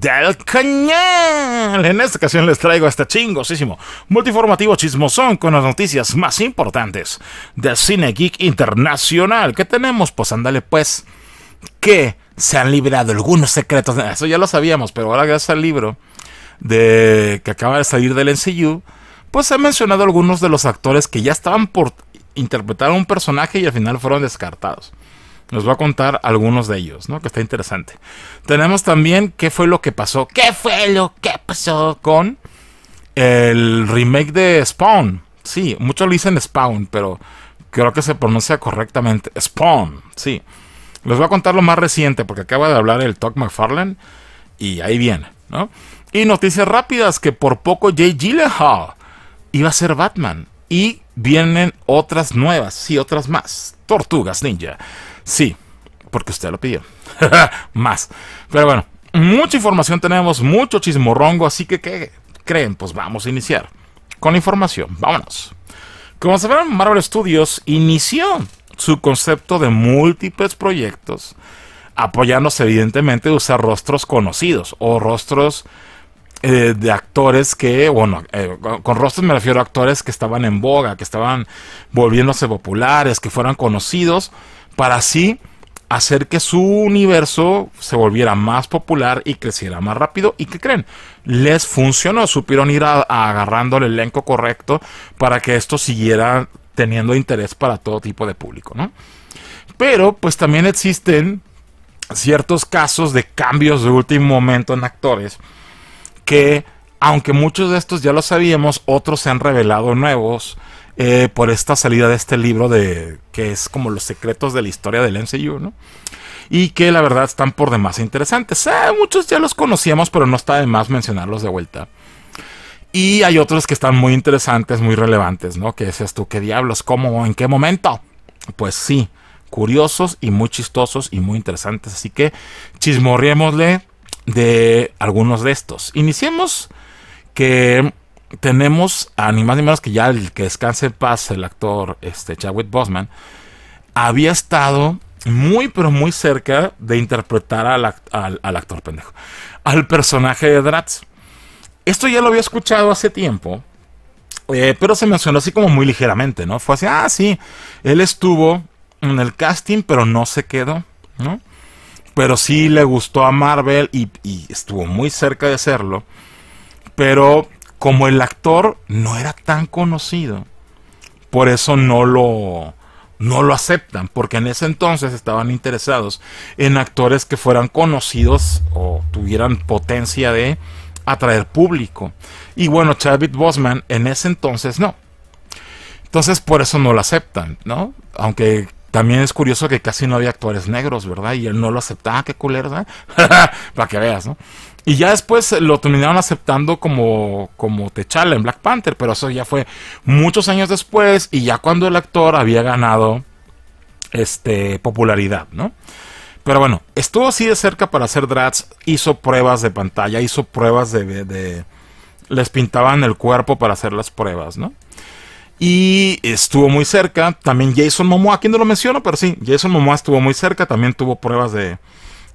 del cañal. En esta ocasión les traigo este chingosísimo multiformativo chismosón con las noticias más importantes del cine geek internacional ¿Qué tenemos. Pues ándale, pues, que se han liberado algunos secretos. Ah, eso ya lo sabíamos, pero ahora gracias al libro de que acaba de salir del NCU, pues se han mencionado algunos de los actores que ya estaban por interpretar un personaje y al final fueron descartados. Les voy a contar algunos de ellos, ¿no? Que está interesante. Tenemos también qué fue lo que pasó. ¿Qué fue lo que pasó con el remake de Spawn? Sí, muchos lo dicen Spawn, pero creo que se pronuncia correctamente. Spawn, sí. Les voy a contar lo más reciente, porque acaba de hablar el Talk McFarlane y ahí viene, ¿no? Y noticias rápidas que por poco Jay Gyllenhaal iba a ser Batman. Y vienen otras nuevas, sí, otras más. Tortugas Ninja. Sí, porque usted lo pidió. Más. Pero bueno, mucha información tenemos, mucho chismorrongo, así que ¿qué creen? Pues vamos a iniciar con la información. Vámonos. Como sabrán, Marvel Studios inició su concepto de múltiples proyectos, apoyándose evidentemente de usar rostros conocidos o rostros eh, de actores que, bueno, eh, con rostros me refiero a actores que estaban en boga, que estaban volviéndose populares, que fueran conocidos, para así hacer que su universo se volviera más popular y creciera más rápido. ¿Y qué creen? Les funcionó, supieron ir agarrando el elenco correcto para que esto siguiera teniendo interés para todo tipo de público, ¿no? Pero pues también existen ciertos casos de cambios de último momento en actores que, aunque muchos de estos ya lo sabíamos, otros se han revelado nuevos eh, por esta salida de este libro de que es como los secretos de la historia del MCU, ¿no? Y que la verdad están por demás interesantes. Eh, muchos ya los conocíamos, pero no está de más mencionarlos de vuelta. Y hay otros que están muy interesantes, muy relevantes, ¿no? Que decías tú, ¿qué diablos? ¿Cómo? ¿En qué momento? Pues sí, curiosos y muy chistosos y muy interesantes. Así que chismorriémosle de algunos de estos. Iniciemos que tenemos a ni más ni menos que ya el que descanse en paz, el actor este, Chadwick Bosman, había estado muy, pero muy cerca de interpretar al, actor pendejo, al personaje de Dratz. Esto ya lo había escuchado hace tiempo, eh, pero se mencionó así como muy ligeramente, ¿no? Fue así, ah, sí, él estuvo en el casting, pero no se quedó, ¿no? Pero sí le gustó a Marvel y, y estuvo muy cerca de hacerlo, pero como el actor no era tan conocido, por eso no lo, no lo aceptan, porque en ese entonces estaban interesados en actores que fueran conocidos o tuvieran potencia de atraer público. Y bueno, Chadwick Bosman en ese entonces no. Entonces por eso no lo aceptan, ¿no? Aunque también es curioso que casi no había actores negros, ¿verdad? Y él no lo aceptaba, qué culera. ¿verdad? Para que veas, ¿no? Y ya después lo terminaron aceptando como, como T'Challa en Black Panther, pero eso ya fue muchos años después y ya cuando el actor había ganado este, popularidad, ¿no? Pero bueno, estuvo así de cerca para hacer drafts hizo pruebas de pantalla, hizo pruebas de, Les pintaban el cuerpo para hacer las pruebas, ¿no? Y estuvo muy cerca. También Jason Momoa, aquí no lo menciono, pero sí, Jason Momoa estuvo muy cerca. También tuvo pruebas de,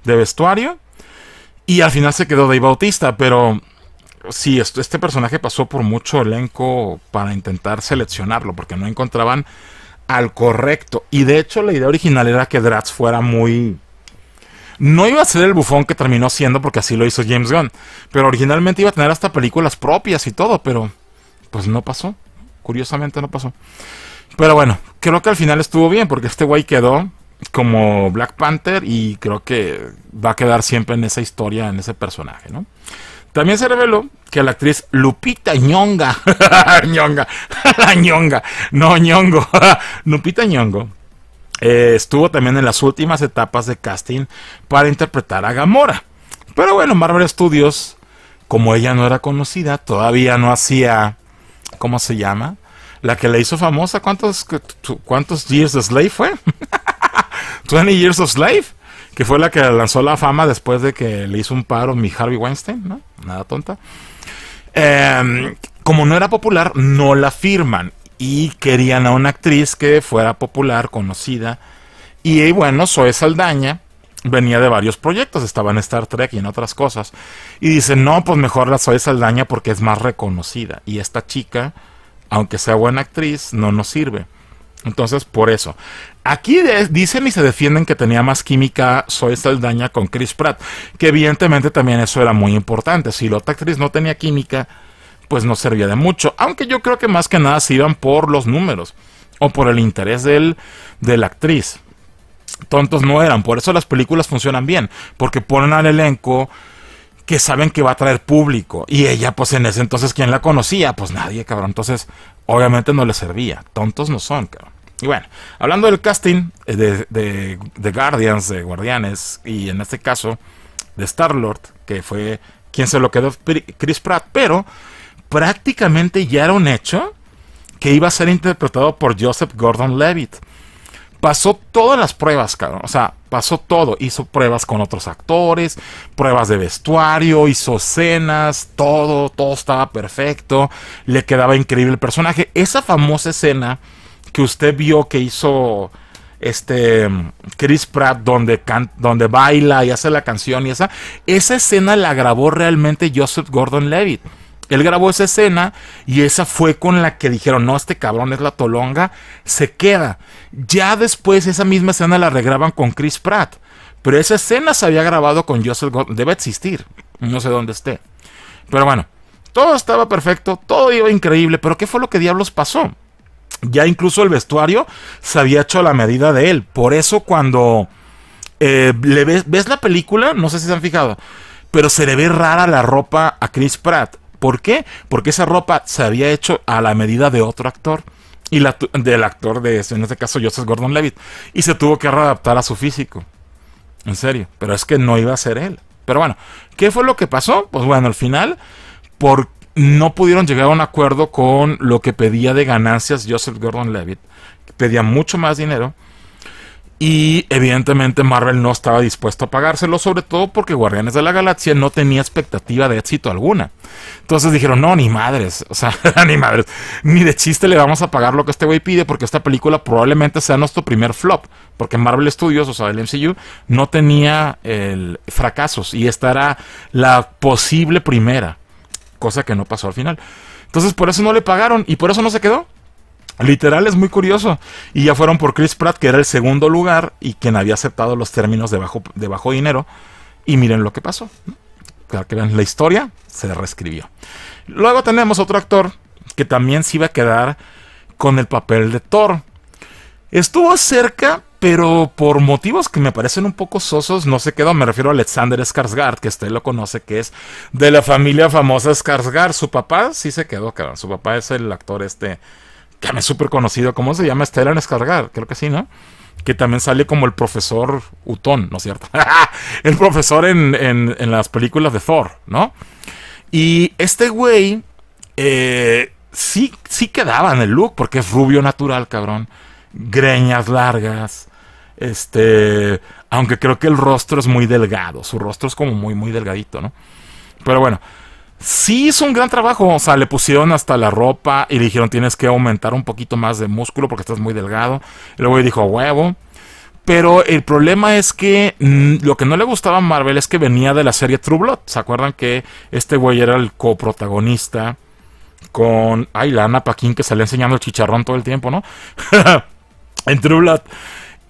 de vestuario. Y al final se quedó Dave Bautista, pero sí, este personaje pasó por mucho elenco para intentar seleccionarlo, porque no encontraban al correcto. Y de hecho la idea original era que Drax fuera muy... No iba a ser el bufón que terminó siendo, porque así lo hizo James Gunn, pero originalmente iba a tener hasta películas propias y todo, pero pues no pasó. Curiosamente no pasó. Pero bueno, creo que al final estuvo bien, porque este güey quedó como Black Panther y creo que va a quedar siempre en esa historia, en ese personaje, ¿no? También se reveló que la actriz Lupita Ñonga, Ñonga, la Ñonga, no Ñongo, Lupita Ñongo, eh, estuvo también en las últimas etapas de casting para interpretar a Gamora. Pero bueno, Marvel Studios, como ella no era conocida, todavía no hacía, ¿cómo se llama? La que la hizo famosa, ¿cuántos, cuántos Years of Slave fue? 20 Years of life que fue la que lanzó la fama después de que le hizo un paro mi Harvey Weinstein, ¿no? Nada tonta. Em, como no era popular, no la firman y querían a una actriz que fuera popular, conocida. Y bueno, Zoe Saldaña venía de varios proyectos, estaba en Star Trek y en otras cosas. Y dice, no, pues mejor la Zoe Saldaña porque es más reconocida. Y esta chica, aunque sea buena actriz, no nos sirve. Entonces, por eso. Aquí dicen y se defienden que tenía más química Soy Saldaña con Chris Pratt, que evidentemente también eso era muy importante. Si la otra actriz no tenía química, pues no servía de mucho. Aunque yo creo que más que nada se iban por los números o por el interés de la actriz. Tontos no eran, por eso las películas funcionan bien, porque ponen al elenco que saben que va a traer público. Y ella, pues en ese entonces, ¿quién la conocía? Pues nadie, cabrón. Entonces, obviamente no le servía. Tontos no son, cabrón. Y bueno, hablando del casting eh, de, Guardians, de Guardianes, y en este caso de Star-Lord, que fue quien se lo quedó Chris Pratt, pero prácticamente ya era un hecho que iba a ser interpretado por Joseph Gordon Levitt. Pasó todas las pruebas, cabrón. O sea, pasó todo. Hizo pruebas con otros actores, pruebas de vestuario, hizo escenas, todo, todo estaba perfecto. Le quedaba increíble el personaje. Esa famosa escena que usted vio que hizo este Chris Pratt donde, donde baila y hace la canción y esa, esa escena la grabó realmente Joseph Gordon-Levitt. Él grabó esa escena y esa fue con la que dijeron, no, este cabrón es la tolonga, se queda. Ya después esa misma escena la regraban con Chris Pratt, pero esa escena se había grabado con Joseph Gordon, debe existir, no sé dónde esté. Pero bueno, todo estaba perfecto, todo iba increíble, pero ¿qué fue lo que diablos pasó? Ya incluso el vestuario se había hecho a la medida de él. Por eso cuando eh, le ves, ves la película, no sé si se han fijado, pero se le ve rara la ropa a Chris Pratt. ¿Por qué? Porque esa ropa se había hecho a la medida de otro actor. Y la, del actor de, en este caso, Joseph Gordon Levitt. Y se tuvo que readaptar a su físico. En serio. Pero es que no iba a ser él. Pero bueno, ¿qué fue lo que pasó? Pues bueno, al final, por no pudieron llegar a un acuerdo con lo que pedía de ganancias Joseph Gordon Levitt. Pedía mucho más dinero. Y evidentemente Marvel no estaba dispuesto a pagárselo, sobre todo porque Guardianes de la Galaxia no tenía expectativa de éxito alguna. Entonces dijeron, no, ni madres, o sea, ni madres, ni de chiste le vamos a pagar lo que este güey pide porque esta película probablemente sea nuestro primer flop, porque Marvel Studios, o sea, el MCU, no tenía fracasos y esta era la posible primera cosa que no pasó al final. Entonces por eso no le pagaron y por eso no se quedó. Literal es muy curioso. Y ya fueron por Chris Pratt, que era el segundo lugar y quien había aceptado los términos de bajo, de dinero. Y miren lo que pasó. Para que vean la historia, se reescribió. Luego tenemos otro actor que también se iba a quedar con el papel de Thor. Estuvo cerca, pero por motivos que me parecen un poco sosos, no se quedó. Me refiero a Alexander Skarsgård, que usted lo conoce, que es de la familia famosa Skarsgård. Su papá sí se quedó, cabrón. Su papá es el actor este, que es súper conocido. ¿Cómo se llama? Stellan Skarsgård, creo que sí, ¿no? Que también sale como el profesor Utón, ¿no es cierto? el profesor en, las películas de Thor, ¿no? Y este güey, eh, sí, sí quedaba en el look, porque es rubio natural, cabrón. Greñas largas este, aunque creo que el rostro es muy delgado, su rostro es como muy, muy delgadito, ¿no? Pero bueno, sí hizo un gran trabajo, o sea, le pusieron hasta la ropa y le dijeron tienes que aumentar un poquito más de músculo porque estás muy delgado. El luego dijo, huevo. Pero el problema es que mm, lo que no le gustaba a Marvel es que venía de la serie True Blood. ¿Se acuerdan que este güey era el coprotagonista con. Ay, la Ana Paquín que ha enseñando el chicharrón todo el tiempo, ¿no? en True Blood.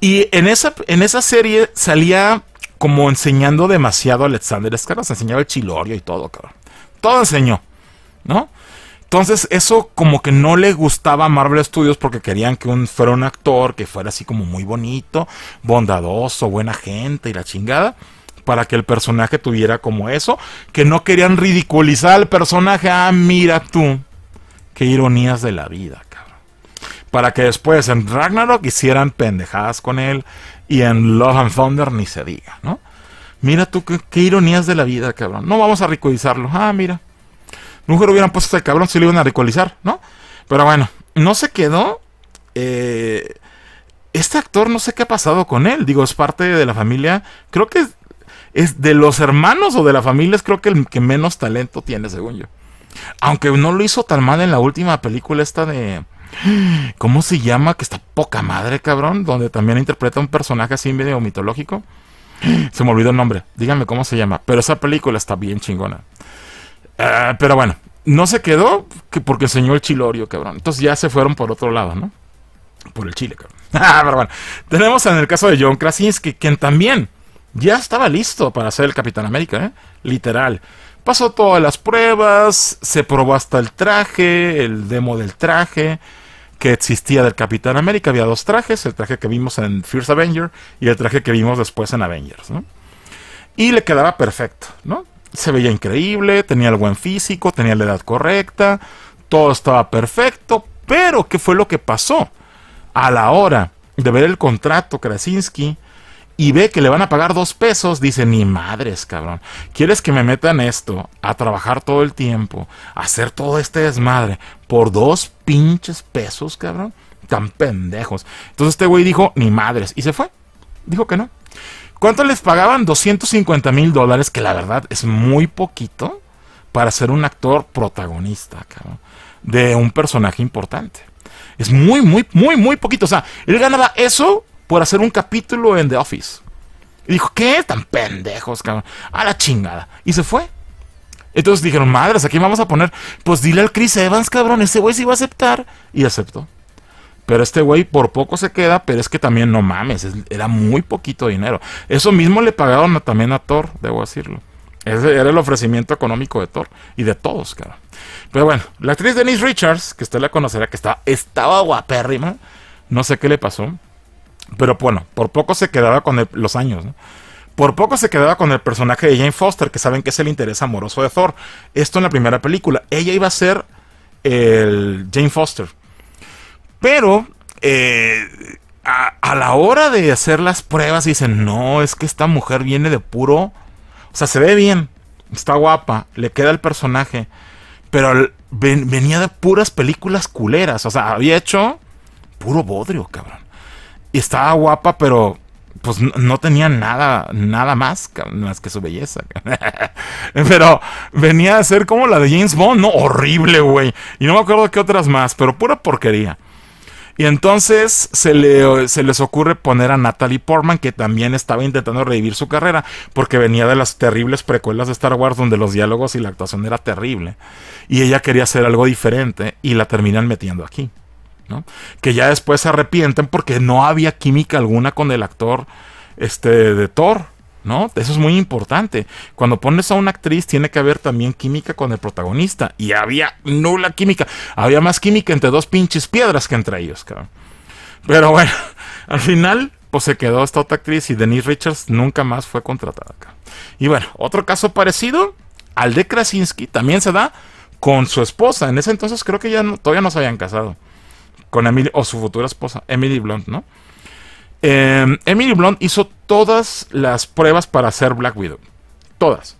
Y en esa, en esa serie salía como enseñando demasiado a Alexander Skarsgård. Enseñaba el chilorio y todo, cabrón. Todo enseñó, ¿no? Entonces eso como que no le gustaba a Marvel Studios porque querían que un, fuera un actor que fuera así como muy bonito, bondadoso, buena gente y la chingada. Para que el personaje tuviera como eso. Que no querían ridiculizar al personaje. Ah, mira tú. Qué ironías de la vida para que después en Ragnarok hicieran pendejadas con él y en Love and Thunder ni se diga, ¿no? Mira tú qué, ironías de la vida, cabrón. No vamos a ricualizarlo. Ah, mira. Nunca lo hubieran puesto este cabrón si lo iban a ricualizar, ¿no? Pero bueno, no se quedó. Eh, este actor no sé qué ha pasado con él. Digo, es parte de la familia. Creo que es, es de los hermanos o de la familia es creo que el que menos talento tiene, según yo. Aunque no lo hizo tan mal en la última película esta de ¿Cómo se llama? Que está poca madre, cabrón. Donde también interpreta un personaje así medio mitológico. Se me olvidó el nombre. Díganme cómo se llama. Pero esa película está bien chingona. Eh, pero bueno, no se quedó porque enseñó el chilorio, cabrón. Entonces ya se fueron por otro lado, ¿no? Por el chile, cabrón. Ah, tenemos en el caso de John Krasinski, quien también ya estaba listo para ser el Capitán América, ¿eh? Literal. Pasó todas las pruebas, se probó hasta el traje, el demo del traje que existía del Capitán América. Había dos trajes, el traje que vimos en First Avenger y el traje que vimos después en Avengers. Y le quedaba perfecto, ¿no? Se veía increíble, tenía el buen físico, tenía la edad correcta, todo estaba perfecto, pero ¿qué fue lo que pasó? A la hora de ver el contrato Krasinski y ve que le van a pagar dos pesos, dice, ni madres, cabrón. ¿Quieres que me metan esto a trabajar todo el tiempo, a hacer todo este desmadre por dos pinches pesos, cabrón? Tan pendejos. Entonces este güey dijo, ni madres, y se fue. Dijo que no. ¿Cuánto les pagaban? 250 mil dólares, que la verdad es muy poquito para ser un actor protagonista, cabrón, de un personaje importante. Es muy, muy, muy, muy poquito. O sea, él ganaba eso por hacer un capítulo en The Office. Y dijo, ¿qué? Tan pendejos, cabrón. A la chingada. Y se fue. Entonces dijeron, madres, aquí vamos a poner. Pues dile al Chris Evans, cabrón, ese güey sí va a aceptar. Y aceptó. Pero este güey por poco se queda, pero es que también no mames, era muy poquito dinero. Eso mismo le pagaron también a Thor, debo decirlo. Ese era el ofrecimiento económico de Thor y de todos, cabrón. Pero bueno, la actriz Denise Richards, que usted la conocerá, que estaba... estaba guapérrima, no sé qué le pasó. Pero bueno, por poco se quedaba con los años, ¿no? Por poco se quedaba con el personaje de Jane Foster, que saben que es el interés amoroso de Thor. Esto en la primera película. Ella iba a ser el Jane Foster. Pero eh, a, la hora de hacer las pruebas dicen, no, es que esta mujer viene de puro... O sea, se ve bien, está guapa, le queda el personaje. Pero venía de puras películas culeras. O sea, había hecho puro bodrio, cabrón estaba guapa, pero pues no, tenía nada, nada más, más que su belleza. pero venía a ser como la de James Bond, ¿no? Horrible, güey. Y no me acuerdo qué otras más, pero pura porquería. Y entonces se, le, se, les ocurre poner a Natalie Portman, que también estaba intentando revivir su carrera, porque venía de las terribles precuelas de Star Wars, donde los diálogos y la actuación era terrible. Y ella quería hacer algo diferente, y la terminan metiendo aquí. Que ya después se arrepienten porque no había química alguna con el actor este, de Thor. ¿no? Eso es muy importante. Cuando pones a una actriz, tiene que haber también química con el protagonista. Y había nula química. Había más química entre dos pinches piedras que entre ellos, Pero bueno, al final, pues se quedó esta otra actriz y Denise Richards nunca más fue contratada acá. Y bueno, otro caso parecido al de Krasinski también se da con su esposa. En ese entonces creo que ya todavía no se habían casado con Emily, o su futura esposa, Emily Blunt, ¿no? Em, Emily Blunt hizo todas las pruebas para ser Black Widow. Todas.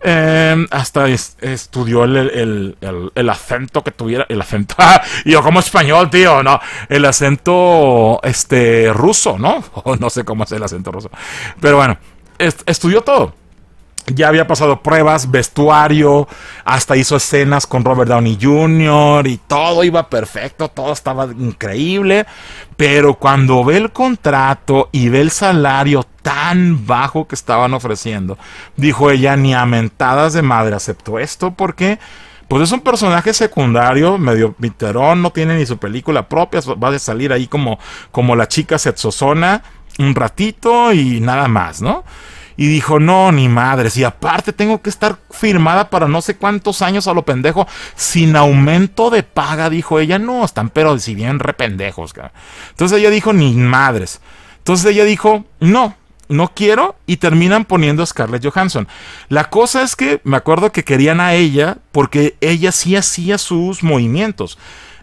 Em, hasta estudió el, acento que tuviera. El acento. Ah, yo como español, tío, no. El acento este, ruso, ¿no? O no sé cómo es el acento ruso. Pero bueno, estudió todo ya había pasado pruebas, vestuario, hasta hizo escenas con Robert Downey Jr. y todo iba perfecto, todo estaba increíble. Pero cuando ve el contrato y ve el salario tan bajo que estaban ofreciendo, dijo ella, ni a mentadas de madre aceptó esto porque... Pues es un personaje secundario, medio piterón, no tiene ni su película propia, va a salir ahí como, como la chica sexozona, un ratito y nada más, ¿no? Y dijo, no, ni madres. Y aparte tengo que estar firmada para no sé cuántos años a lo pendejo, sin aumento de paga, dijo ella. No, están pero si bien rependejos. Entonces ella dijo, ni madres. Entonces ella dijo, no, no quiero y terminan poniendo a Scarlett Johansson. La cosa es que me acuerdo que querían a ella porque ella sí hacía sus movimientos.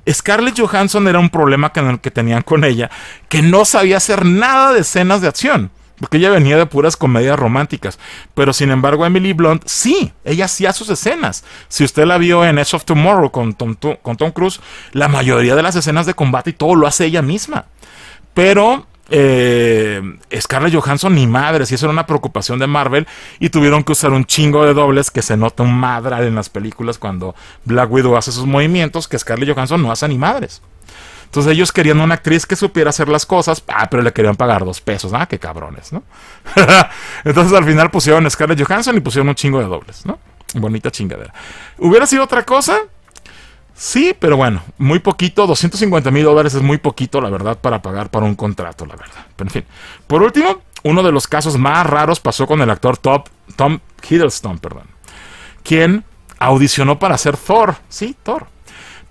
Scarlett Johansson era un problema que tenían con ella, que no sabía hacer nada de escenas de acción porque ella venía de puras comedias románticas. Pero sin embargo, Emily Blunt sí, ella hacía sus escenas. Si usted la vio en Edge of Tomorrow con Tom, con Tom Cruise, la mayoría de las escenas de combate y todo lo hace ella misma. Pero eh, Scarlett Johansson ni madres, y eso era una preocupación de Marvel, y tuvieron que usar un chingo de dobles que se nota un madral en las películas cuando Black Widow hace sus movimientos, que Scarlett Johansson no hace ni madres. Entonces ellos querían una actriz que supiera hacer las cosas, ah, pero le querían pagar dos pesos, ah, qué cabrones, ¿no? Entonces al final pusieron Scarlett Johansson y pusieron un chingo de dobles, ¿no? Bonita chingadera. ¿Hubiera sido otra cosa? Sí, pero bueno, muy poquito, 250 mil dólares es muy poquito, la verdad, para pagar para un contrato, la verdad. Pero en fin, por último, uno de los casos más raros pasó con el actor Top, Tom Hiddleston, perdón, quien audicionó para ser Thor, sí, Thor,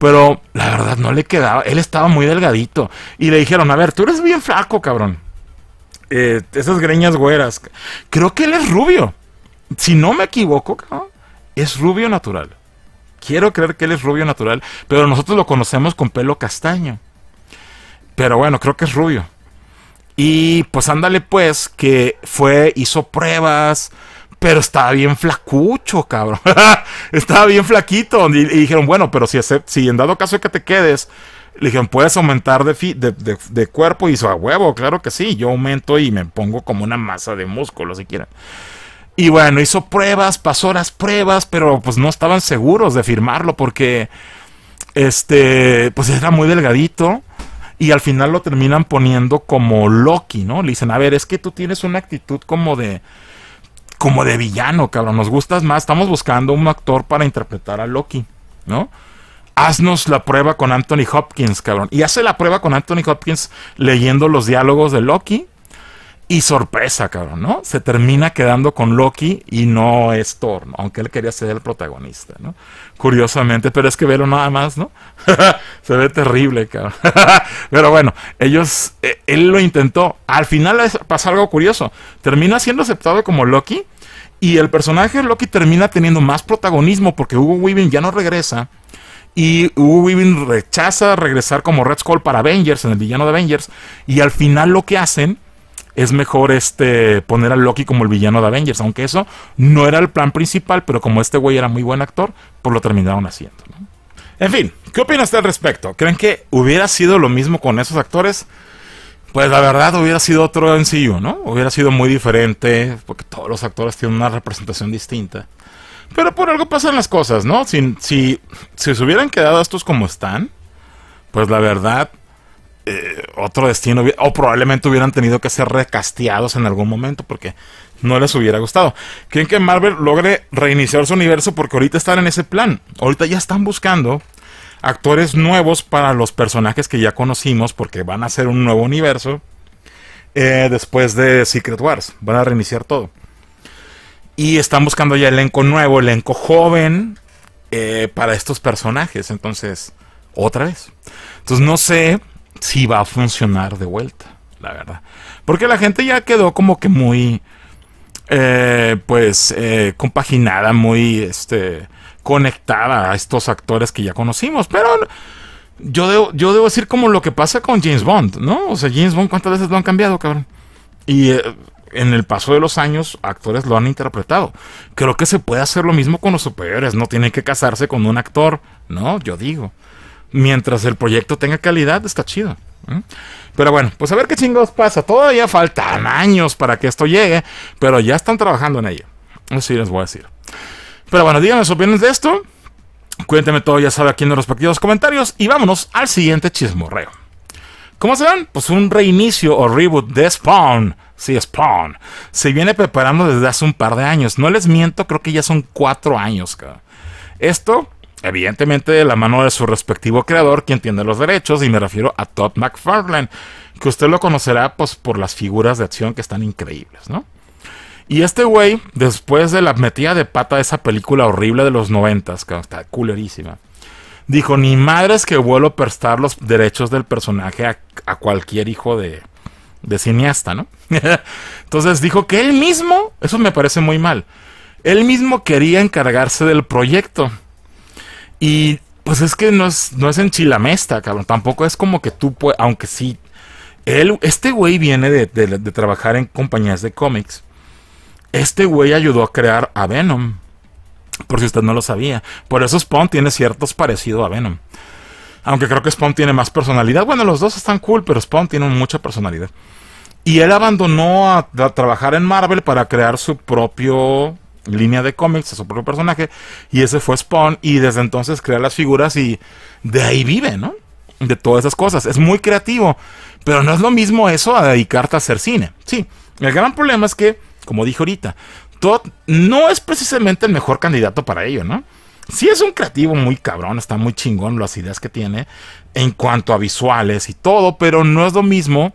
pero la verdad no le quedaba. Él estaba muy delgadito. Y le dijeron, a ver, tú eres bien flaco, cabrón. Eh, esas greñas güeras. Creo que él es rubio. Si no me equivoco, cabrón, es rubio natural. Quiero creer que él es rubio natural, pero nosotros lo conocemos con pelo castaño. Pero bueno, creo que es rubio. Y pues ándale pues que fue, hizo pruebas, pero estaba bien flacucho, cabrón. estaba bien flaquito. Y, dijeron, bueno, pero si, si en dado caso que te quedes, le dijeron, puedes aumentar de, cuerpo. Y hizo, a huevo, claro que sí. Yo aumento y me pongo como una masa de músculo, si quieren. Y bueno, hizo pruebas, pasó las pruebas, pero pues no estaban seguros de firmarlo porque, este, pues era muy delgadito. Y al final lo terminan poniendo como Loki, ¿no? Le dicen, a ver, es que tú tienes una actitud como de como de villano, cabrón. Nos gustas más. Estamos buscando un actor para interpretar a Loki, ¿no? Haznos la prueba con Anthony Hopkins, cabrón. Y hace la prueba con Anthony Hopkins leyendo los diálogos de Loki y sorpresa, cabrón, ¿no? Se termina quedando con Loki y no es Thor, aunque él quería ser el protagonista, ¿no? Curiosamente, pero es que velo nada más, ¿no? se ve terrible, cabrón. pero bueno, ellos, eh, él lo intentó. Al final pasa algo curioso. Termina siendo aceptado como Loki y el personaje de Loki termina teniendo más protagonismo porque Hugo Weaving ya no regresa. Y Hugo Weaving rechaza regresar como Red Skull para Avengers, en el villano de Avengers. Y al final lo que hacen es mejor este poner a Loki como el villano de Avengers, aunque eso no era el plan principal, pero como este güey era muy buen actor, pues lo terminaron haciendo. En fin, ¿qué opinas al respecto? ¿Creen que hubiera sido lo mismo con esos actores? Pues la verdad hubiera sido otro sencillo, ¿no? Hubiera sido muy diferente, porque todos los actores tienen una representación distinta. Pero por algo pasan las cosas, ¿no? si se hubieran quedado estos como están, pues la verdad eh, otro destino o probablemente hubieran tenido que ser recasteados en algún momento porque no les hubiera gustado. Quieren que Marvel logre reiniciar su universo porque ahorita están en ese plan? Ahorita ya están buscando actores nuevos para los personajes que ya conocimos porque van a hacer un nuevo universo eh, después de Secret Wars. Van a reiniciar todo. Y están buscando ya elenco nuevo, elenco joven eh, para estos personajes. Entonces, otra vez. Entonces no sé si va a funcionar de vuelta, la verdad. Porque la gente ya quedó como que muy, eh, pues, eh, compaginada, muy, este, conectada a estos actores que ya conocimos. Pero yo debo, yo debo decir como lo que pasa con James Bond, ¿no? O sea, James Bond, ¿cuántas veces lo han cambiado, cabrón? Y eh, en el paso de los años, actores lo han interpretado. Creo que se puede hacer lo mismo con los superiores. No tienen que casarse con un actor, ¿no? Yo digo mientras el proyecto tenga calidad, está chido. Pero bueno, pues a ver qué chingados pasa. Todavía faltan años para que esto llegue, pero ya están trabajando en ello. Así les voy a decir. Pero bueno, díganme sus opiniones de esto. Cuéntenme todo, ya sabe, aquí en los respectivos comentarios. Y vámonos al siguiente chismorreo. ¿Cómo se ven? Pues un reinicio o reboot de Spawn. Sí, Spawn. Se viene preparando desde hace un par de años. No les miento, creo que ya son cuatro años, Esto evidentemente de la mano de su respectivo creador, quien tiene los derechos, y me refiero a Todd McFarlane, que usted lo conocerá pues, por las figuras de acción que están increíbles, ¿no? Y este güey, después de la metida de pata de esa película horrible de los noventas, que está culerísima, dijo, ni madres que vuelo a prestar los derechos del personaje a, cualquier hijo de, de cineasta, ¿no? Entonces dijo que él mismo, eso me parece muy mal, él mismo quería encargarse del proyecto y pues es que no es, no es enchilamesta, cabrón. Tampoco es como que tú puedes, aunque sí. Él, este güey viene de, de, trabajar en compañías de cómics. Este güey ayudó a crear a Venom. Por si usted no lo sabía. Por eso Spawn tiene ciertos parecidos a Venom. Aunque creo que Spawn tiene más personalidad. Bueno, los dos están cool, pero Spawn tiene mucha personalidad. Y él abandonó a trabajar en Marvel para crear su propio línea de cómics, a su propio personaje, y ese fue Spawn, y desde entonces crea las figuras y de ahí vive, ¿no? De todas esas cosas. Es muy creativo, pero no es lo mismo eso a dedicarte a hacer cine. Sí, el gran problema es que, como dije ahorita, Todd no es precisamente el mejor candidato para ello, ¿no? Sí es un creativo muy cabrón, está muy chingón las ideas que tiene en cuanto a visuales y todo, pero no es lo mismo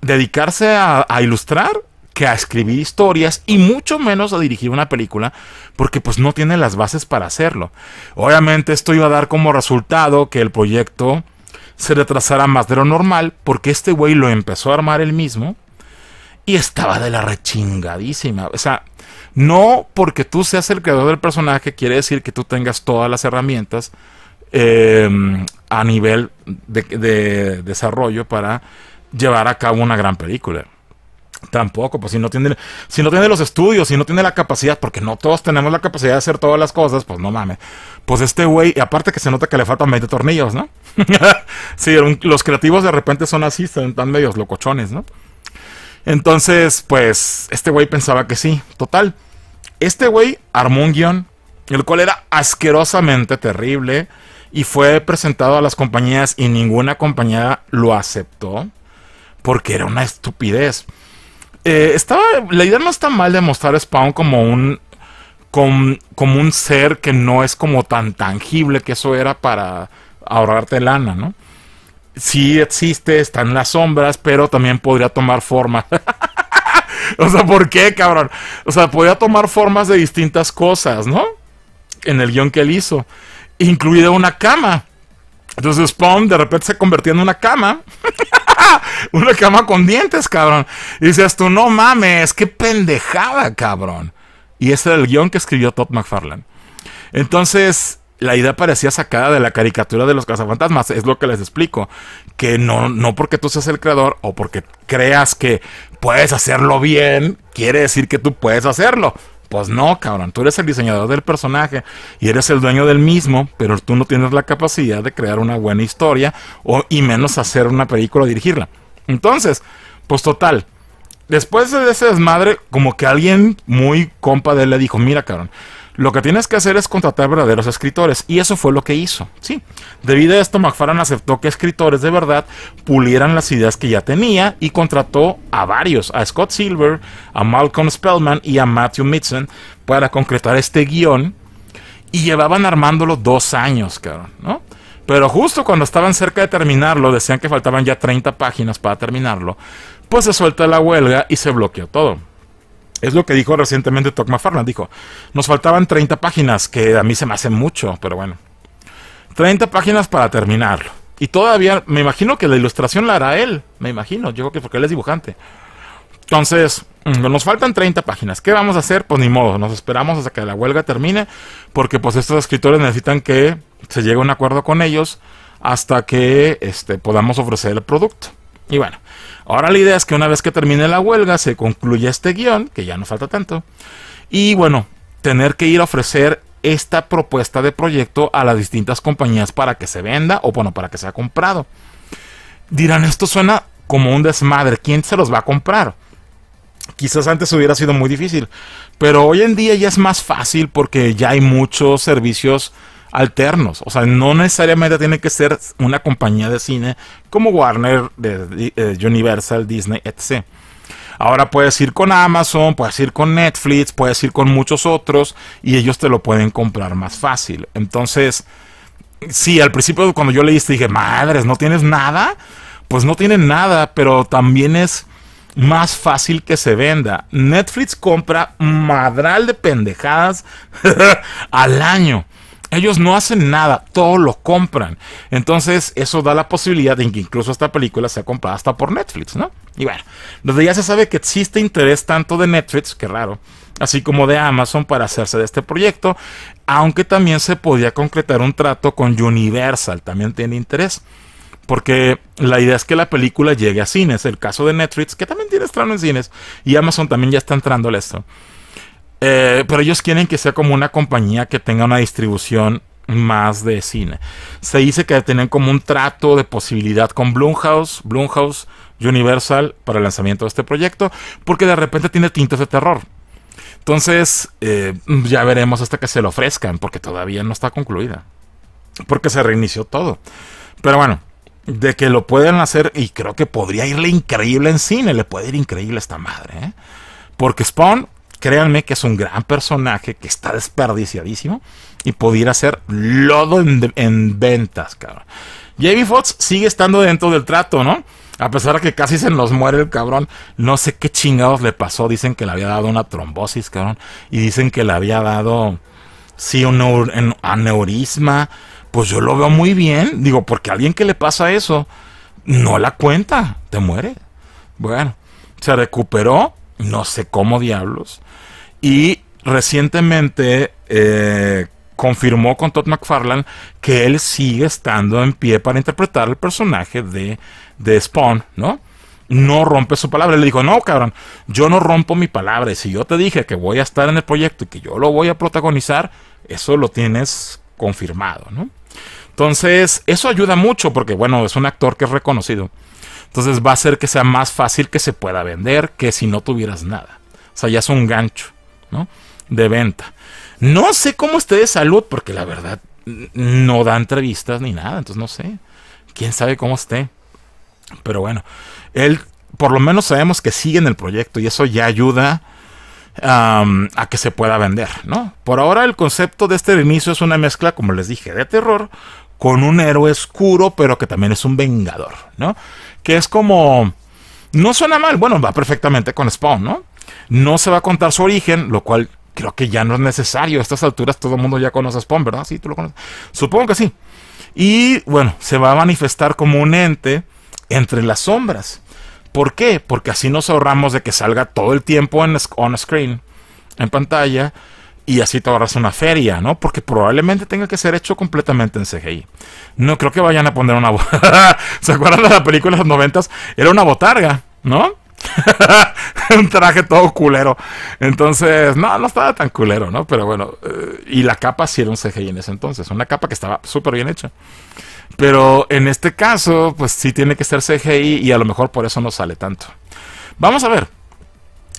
dedicarse a ilustrar que a escribir historias y mucho menos a dirigir una película porque pues no tiene las bases para hacerlo. Obviamente esto iba a dar como resultado que el proyecto se retrasara más de lo normal porque este güey lo empezó a armar él mismo y estaba de la rechingadísima. O sea, no porque tú seas el creador del personaje quiere decir que tú tengas todas las herramientas em, a nivel de desarrollo para llevar a cabo una gran película. Tampoco, pues si no tiene, si no los estudios, si no tiene la capacidad, porque no todos tenemos la capacidad de hacer todas las cosas, pues no mames. Pues este güey, aparte que se nota que le faltan 20 tornillos, ¿no? sí, los creativos de repente son así, están medios locochones, ¿no? Entonces, pues, este güey pensaba que sí. Total. Este güey armó un guión, el cual era asquerosamente terrible, y fue presentado a las compañías y ninguna compañía lo aceptó, porque era una estupidez. Eh, estaba, la idea no está mal de mostrar a Spawn como un, como, un ser que no es como tan tangible, que eso era para ahorrarte lana, ¿no? Sí existe, está en las sombras, pero también podría tomar forma. o sea, ¿por qué, cabrón? O sea, podría tomar formas de distintas cosas, ¿no? En el guión que él hizo, incluida una cama. Entonces Spawn de repente se convirtió en una cama. una cama con dientes, cabrón. Y dices tú, no mames, qué pendejada, cabrón. Y ese era el guión que escribió Todd McFarlane. Entonces, la idea parecía sacada de la caricatura de los cazafantasmas, es lo que les explico. Que no, no porque tú seas el creador o porque creas que puedes hacerlo bien, quiere decir que tú puedes hacerlo. Pues no, cabrón, tú eres el diseñador del personaje y eres el dueño del mismo, pero tú no tienes la capacidad de crear una buena historia o, y menos hacer una película o dirigirla. Entonces, pues total, después de ese desmadre, como que alguien muy compa de él le dijo, mira, cabrón, lo que tienes que hacer es contratar verdaderos escritores. Y eso fue lo que hizo. Sí. Debido a esto, McFarland aceptó que escritores de verdad pulieran las ideas que ya tenía y contrató a varios, a Scott Silver, a Malcolm Spellman y a Matthew Mitson para concretar este guión. Y llevaban armándolo dos años, cabrón, ¿no? Pero justo cuando estaban cerca de terminarlo, decían que faltaban ya 30 páginas para terminarlo, pues se suelta la huelga y se bloqueó todo. Es lo que dijo recientemente Tocma McFarland. Dijo, nos faltaban 30 páginas, que a mí se me hace mucho, pero bueno. 30 páginas para terminarlo. Y todavía, me imagino que la ilustración la hará él. Me imagino, yo creo que porque él es dibujante. Entonces, mm, nos faltan 30 páginas. ¿Qué vamos a hacer? Pues ni modo, nos esperamos hasta que la huelga termine, porque pues estos escritores necesitan que se llegue a un acuerdo con ellos hasta que este, podamos ofrecer el producto. Y bueno, Ahora la idea es que una vez que termine la huelga se concluya este guión, que ya no falta tanto, y bueno, tener que ir a ofrecer esta propuesta de proyecto a las distintas compañías para que se venda o bueno, para que sea comprado. Dirán, esto suena como un desmadre, ¿quién se los va a comprar? Quizás antes hubiera sido muy difícil, pero hoy en día ya es más fácil porque ya hay muchos servicios alternos. O sea, no necesariamente tiene que ser una compañía de cine como Warner, eh, Universal, Disney, etc. Ahora puedes ir con Amazon, puedes ir con Netflix, puedes ir con muchos otros y ellos te lo pueden comprar más fácil. Entonces, sí, al principio cuando yo leíste dije, madres, ¿no tienes nada? Pues no tienen nada, pero también es más fácil que se venda. Netflix compra madral de pendejadas al año. Ellos no hacen nada, todo lo compran. Entonces, eso da la posibilidad de que incluso esta película sea comprada hasta por Netflix, ¿no? Y bueno, donde ya se sabe que existe interés tanto de Netflix, que raro, así como de Amazon para hacerse de este proyecto, aunque también se podía concretar un trato con Universal, también tiene interés. Porque la idea es que la película llegue a cines. El caso de Netflix, que también tiene estreno en cines, y Amazon también ya está entrando a esto. Eh, pero ellos quieren que sea como una compañía que tenga una distribución más de cine. Se dice que tienen como un trato de posibilidad con Blumhouse, Blumhouse Universal para el lanzamiento de este proyecto, porque de repente tiene tintos de terror. Entonces, eh, ya veremos hasta que se lo ofrezcan, porque todavía no está concluida. Porque se reinició todo. Pero bueno, de que lo puedan hacer, y creo que podría irle increíble en cine, le puede ir increíble a esta madre, ¿eh? Porque Spawn Créanme que es un gran personaje que está desperdiciadísimo y pudiera ser lodo en, ventas, cabrón. Jamie Fox sigue estando dentro del trato, ¿no? A pesar de que casi se nos muere el cabrón. No sé qué chingados le pasó. Dicen que le había dado una trombosis, cabrón. Y dicen que le había dado, sí, un aneurisma. Pues yo lo veo muy bien. Digo, porque a alguien que le pasa eso, no la cuenta. Te muere. Bueno, se recuperó no sé cómo diablos. Y recientemente eh, confirmó con Todd McFarlane que él sigue estando en pie para interpretar el personaje de, de Spawn, ¿no? no rompe su palabra. Le dijo, no, cabrón, yo no rompo mi palabra. Y si yo te dije que voy a estar en el proyecto y que yo lo voy a protagonizar, eso lo tienes confirmado, ¿no? Entonces, eso ayuda mucho porque, bueno, es un actor que es reconocido. Entonces va a ser que sea más fácil que se pueda vender que si no tuvieras nada. O sea, ya es un gancho, ¿no? De venta. No sé cómo esté de salud, porque la verdad no da entrevistas ni nada, entonces no sé. Quién sabe cómo esté. Pero bueno, él por lo menos sabemos que sigue en el proyecto y eso ya ayuda a que se pueda vender, ¿no? Por ahora el concepto de este inicio es una mezcla, como les dije, de terror con un héroe oscuro, pero que también es un vengador, ¿no? que es como... No suena mal, bueno, va perfectamente con Spawn, ¿no? No se va a contar su origen, lo cual creo que ya no es necesario. A estas alturas todo el mundo ya conoce a Spawn, ¿verdad? Sí, tú lo conoces. Supongo que sí. Y bueno, se va a manifestar como un ente entre las sombras. ¿Por qué? Porque así nos ahorramos de que salga todo el tiempo en on screen, en pantalla, y así te ahorras una feria, ¿no? Porque probablemente tenga que ser hecho completamente en CGI. No creo que vayan a poner una... ¿Se acuerdan de la película de los noventas? Era una botarga, ¿no? un traje todo culero. Entonces, no, no estaba tan culero, ¿no? Pero bueno, eh, y la capa sí era un CGI en ese entonces, una capa que estaba súper bien hecha. Pero en este caso, pues sí tiene que ser CGI y a lo mejor por eso no sale tanto. Vamos a ver,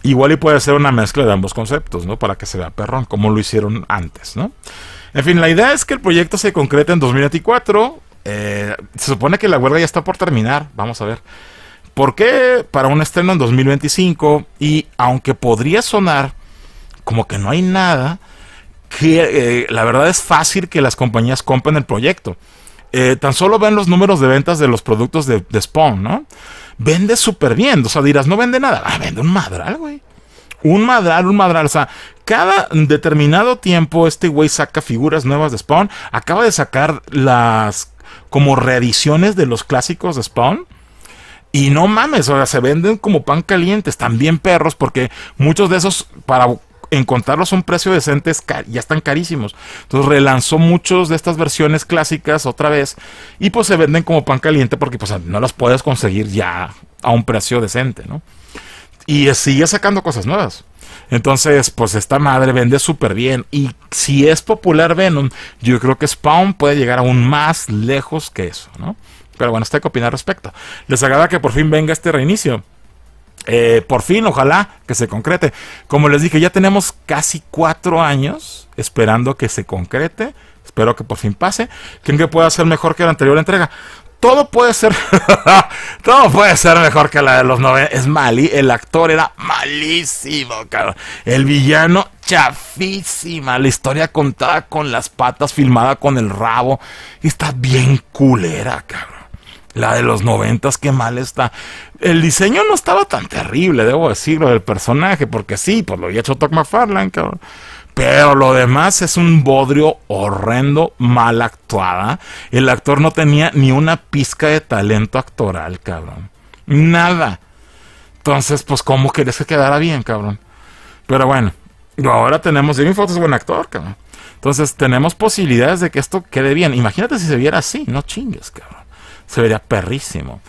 Igual y puede ser una mezcla de ambos conceptos, ¿no? Para que se vea perrón, como lo hicieron antes, ¿no? En fin, la idea es que el proyecto se concrete en 2024. Eh, se supone que la huelga ya está por terminar, vamos a ver. ¿Por qué para un estreno en 2025? Y aunque podría sonar como que no hay nada, que eh, la verdad es fácil que las compañías compren el proyecto. Eh, tan solo ven los números de ventas de los productos de Spawn, ¿no? vende súper bien. O sea, dirás, no vende nada. Ah, vende un madral, güey. Un madral, un madral. O sea, cada determinado tiempo este güey saca figuras nuevas de Spawn. Acaba de sacar las como reediciones de los clásicos de Spawn. Y no mames, o sea, se venden como pan calientes, también perros, porque muchos de esos, para encontrarlos a un precio decente ya están carísimos. Entonces relanzó muchos de estas versiones clásicas otra vez y pues se venden como pan caliente porque pues no las puedes conseguir ya a un precio decente, Y sigue sacando cosas nuevas. Entonces, pues esta madre vende súper bien. Y si es popular Venom, yo creo que Spawn puede llegar aún más lejos que eso, ¿no? Pero bueno, está que opinar al respecto. Les agrada que por fin venga este reinicio. Eh, por fin, ojalá que se concrete. Como les dije, ya tenemos casi cuatro años esperando que se concrete. Espero que por fin pase. ¿Quién que pueda ser mejor que la anterior entrega. Todo puede ser. todo puede ser mejor que la de los 90. Es Mali. El actor era malísimo, cabrón. El villano, chafísima. La historia contada con las patas, filmada con el rabo. está bien culera, cabrón. La de los noventas, qué mal está. El diseño no estaba tan terrible, debo decirlo, del personaje, porque sí, pues lo había hecho Tom McFarlane, cabrón. Pero lo demás es un bodrio horrendo, mal actuada. El actor no tenía ni una pizca de talento actoral, cabrón. Nada. Entonces, pues, ¿cómo querés que quedara bien, cabrón? Pero bueno, ahora tenemos. mi foto es buen actor, cabrón. Entonces, tenemos posibilidades de que esto quede bien. Imagínate si se viera así, no chingues, cabrón se vería perrísimo.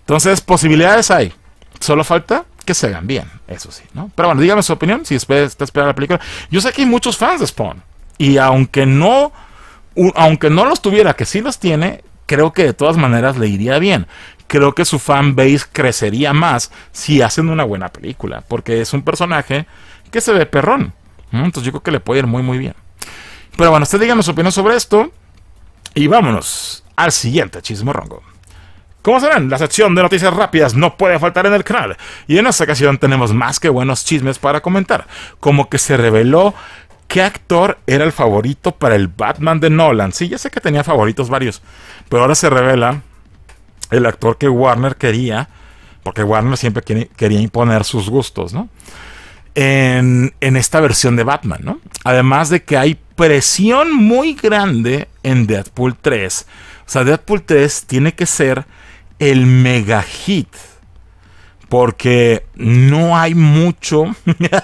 Entonces, posibilidades hay. Solo falta que se hagan bien, eso sí, ¿no? Pero bueno, díganme su opinión si está esperando la película. Yo sé que hay muchos fans de Spawn. Y aunque no, aunque no los tuviera, que sí los tiene, creo que de todas maneras le iría bien. Creo que su fan base crecería más si hacen una buena película. Porque es un personaje que se ve perrón. Entonces yo creo que le puede ir muy muy bien. Pero bueno, ustedes díganme su opinión sobre esto. Y vámonos al siguiente chismorrongo. Como saben, la sección de noticias rápidas no puede faltar en el canal, y en esta ocasión tenemos más que buenos chismes para comentar, como que se reveló qué actor era el favorito para el Batman de Nolan. Sí, ya sé que tenía favoritos varios, pero ahora se revela el actor que Warner quería, porque Warner siempre quería imponer sus gustos, ¿no? En, en, esta versión de Batman, ¿no? Además de que hay presión muy grande en Deadpool 3 sea, Deadpool 3 tiene que ser el mega hit. Porque no hay mucho.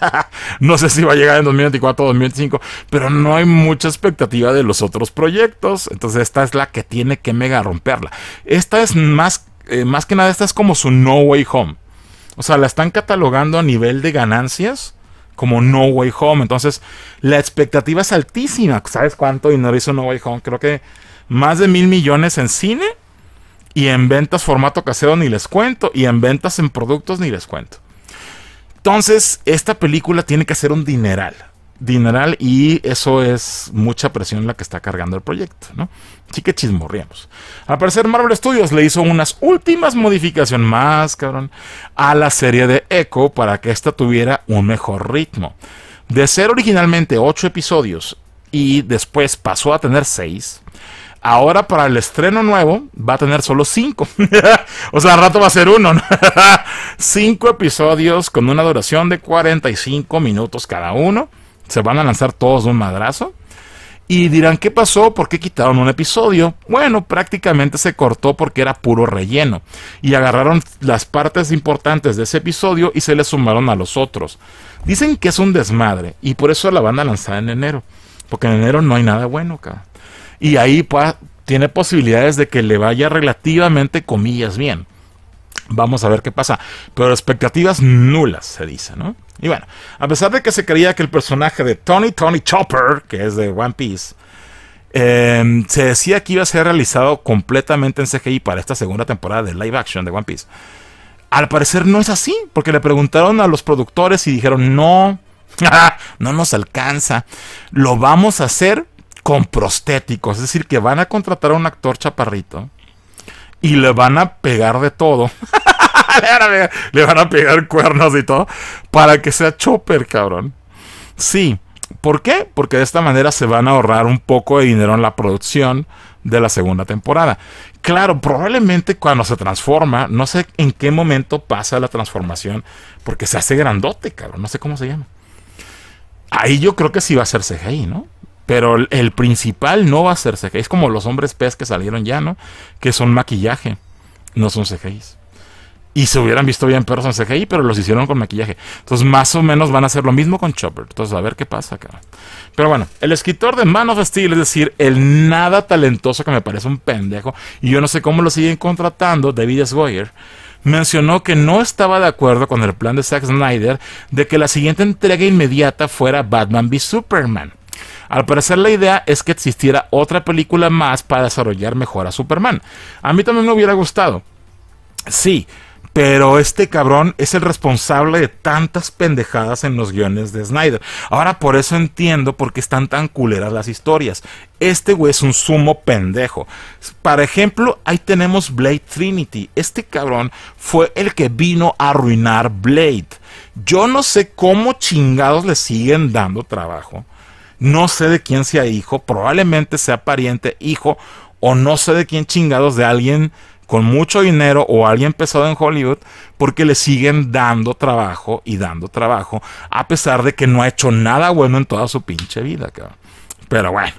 no sé si va a llegar en 2024 o 2025. Pero no hay mucha expectativa de los otros proyectos. Entonces esta es la que tiene que mega romperla. Esta es más, eh, más que nada, esta es como su No Way Home. O sea, la están catalogando a nivel de ganancias como No Way Home. Entonces, la expectativa es altísima. ¿Sabes cuánto dinero hizo No Way Home? Creo que más de mil millones en cine y en ventas formato casero ni les cuento, y en ventas en productos ni les cuento. Entonces, esta película tiene que ser un dineral. Dineral y eso es mucha presión la que está cargando el proyecto, ¿no? Así que chismorríamos. Al parecer Marvel Studios le hizo unas últimas modificaciones más, cabrón, a la serie de Echo para que esta tuviera un mejor ritmo. De ser originalmente ocho episodios y después pasó a tener 6, Ahora para el estreno nuevo va a tener solo cinco, o sea, al rato va a ser uno. cinco episodios con una duración de 45 minutos cada uno. Se van a lanzar todos de un madrazo. Y dirán, ¿qué pasó? ¿Por qué quitaron un episodio? Bueno, prácticamente se cortó porque era puro relleno. Y agarraron las partes importantes de ese episodio y se le sumaron a los otros. Dicen que es un desmadre y por eso la van a lanzar en enero. Porque en enero no hay nada bueno, acá y ahí tiene posibilidades de que le vaya relativamente, comillas, bien. Vamos a ver qué pasa. Pero expectativas nulas, se dice, ¿no? Y bueno, a pesar de que se creía que el personaje de Tony Tony Chopper, que es de One Piece, em, se decía que iba a ser realizado completamente en CGI para esta segunda temporada de live action de One Piece. Al parecer no es así, porque le preguntaron a los productores y dijeron, no, no nos alcanza, lo vamos a hacer, con prostéticos, es decir, que van a contratar a un actor chaparrito y le van a pegar de todo. le, van a pegar, cuernos y todo para que sea Chopper, cabrón. Sí. ¿Por qué? Porque de esta manera se van a ahorrar un poco de dinero en la producción de la segunda temporada. Claro, probablemente cuando se transforma, no sé en qué momento pasa la transformación, porque se hace grandote, cabrón, no sé cómo se llama. Ahí yo creo que sí va a ser CGI, ¿no? Pero el principal no va a ser CGI. Es como los hombres pez que salieron ya, ¿no? Que son maquillaje, no son CGIs. Y se hubieran visto bien perros en CGI, pero los hicieron con maquillaje. Entonces, más o menos van a hacer lo mismo con Chopper. Entonces, a ver qué pasa acá. Pero bueno, el escritor de Man of Steel, es decir, el nada talentoso que me parece un pendejo, y yo no sé cómo lo siguen contratando, David S. Goyer, mencionó que no estaba de acuerdo con el plan de Zack Snyder de que la siguiente entrega inmediata fuera Batman v Superman. Al parecer la idea es que existiera otra película más para desarrollar mejor a Superman. A mí también me hubiera gustado. Sí, pero este cabrón es el responsable de tantas pendejadas en los guiones de Snyder. Ahora por eso entiendo por qué están tan culeras las historias. Este güey es un sumo pendejo. Para ejemplo, ahí tenemos Blade Trinity. Este cabrón fue el que vino a arruinar Blade. Yo no sé cómo chingados le siguen dando trabajo no sé de quién sea hijo, probablemente sea pariente, hijo, o no sé de quién chingados, de alguien con mucho dinero o alguien pesado en Hollywood, porque le siguen dando trabajo y dando trabajo, a pesar de que no ha hecho nada bueno en toda su pinche vida, cabrón. Pero bueno,